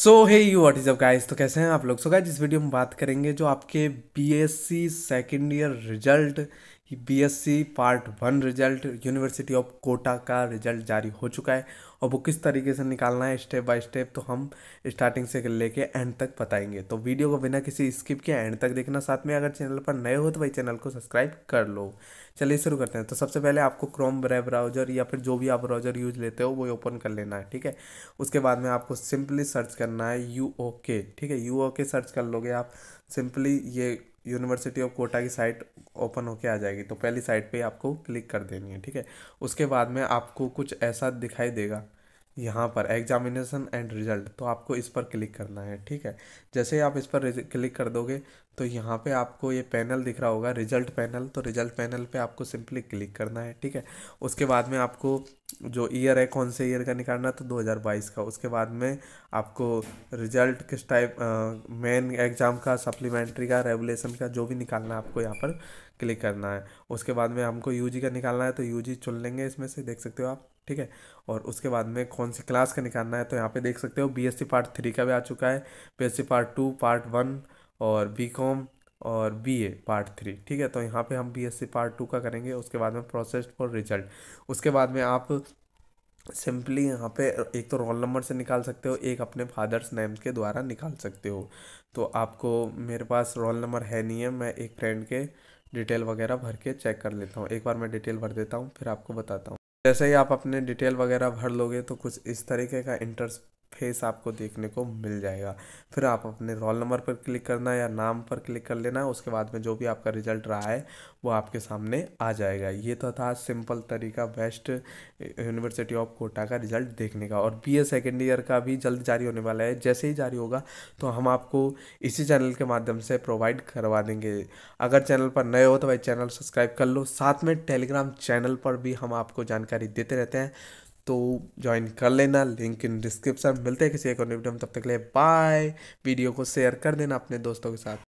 so hey you what is up guys तो कैसे हैं आप लोग सो so, गाइस इस वीडियो में बात करेंगे जो आपके B S C second year result BSc part one result university of Kota का रिजल्ट जारी हो चुका है और वो किस तरीके से निकालना है स्टेप बाय स्टेप तो हम स्टार्टिंग से लेके एंड तक बताएंगे तो वीडियो को बिना किसी स्किप के एंड तक देखना साथ में अगर चैनल पर नए हो तो भाई चैनल को सब्सक्राइब कर लो चलिए शुरू करते हैं तो सबसे पहले आपको क्रोम ब्रेव ब्राउजर या फिर जो भी आप ब्राउजर यूज लेते हो वो ओपन कर लेना है ठीक है उसके बाद में आपको सिंपली सर्च करना है यू ठीक है यू सर्च कर लोगे आप सिंपली ये यूनिवर्सिटी ऑफ कोटा की साइट ओपन होके आ जाएगी तो पहली साइट पे आपको क्लिक कर देनी है ठीक है उसके बाद में आपको कुछ ऐसा दिखाई देगा यहाँ पर एग्जामिनेशन एंड रिजल्ट तो आपको इस पर क्लिक करना है ठीक है जैसे आप इस पर क्लिक कर दोगे तो यहाँ पे आपको ये पैनल दिख रहा होगा रिजल्ट पैनल तो रिजल्ट पैनल पे आपको सिंपली क्लिक करना है ठीक है उसके बाद में आपको जो ईयर है कौन से ईयर का निकालना तो 2022 का उसके बाद में आपको रिजल्ट किस टाइप मेन एग्ज़ाम का सप्लीमेंट्री का रेगुलेशन का जो भी निकालना है आपको यहाँ पर क्लिक करना है उसके बाद में हमको यू का निकालना है तो यू चुन लेंगे इसमें से देख सकते हो आप ठीक है और उसके बाद में कौन सी क्लास का निकालना है तो यहाँ पे देख सकते हो बीएससी पार्ट थ्री का भी आ चुका है BSc part two part one और बीकॉम और बीए पार्ट थ्री ठीक है तो यहाँ पे हम बीएससी पार्ट टू का करेंगे उसके बाद में प्रोसेस फॉर रिजल्ट उसके बाद में आप सिंपली यहाँ पे एक तो रोल नंबर से निकाल सकते हो एक अपने फादर्स नेम के द्वारा निकाल सकते हो तो आपको मेरे पास रोल नंबर है नहीं है मैं एक फ्रेंड के डिटेल वगैरह भर के चेक कर लेता हूँ एक बार मैं डिटेल भर देता हूँ फिर आपको बताता हूँ जैसे ही आप अपने डिटेल वगैरह भर लोगे तो कुछ इस तरीके का इंटर फेस आपको देखने को मिल जाएगा फिर आप अपने रोल नंबर पर क्लिक करना या नाम पर क्लिक कर लेना उसके बाद में जो भी आपका रिजल्ट रहा है वो आपके सामने आ जाएगा ये तो था सिंपल तरीका बेस्ट यूनिवर्सिटी ऑफ कोटा का रिजल्ट देखने का और बी ए सेकेंड ईयर का भी जल्द जारी होने वाला है जैसे ही जारी होगा तो हम आपको इसी चैनल के माध्यम से प्रोवाइड करवा देंगे अगर चैनल पर नए हो तो भाई चैनल सब्सक्राइब कर लो साथ में टेलीग्राम चैनल पर भी हम आपको जानकारी देते रहते हैं तो ज्वाइन कर लेना लिंक इन डिस्क्रिप्शन मिलते हैं किसी एक और वीडियो में तब तक ले बाय वीडियो को शेयर कर देना अपने दोस्तों के साथ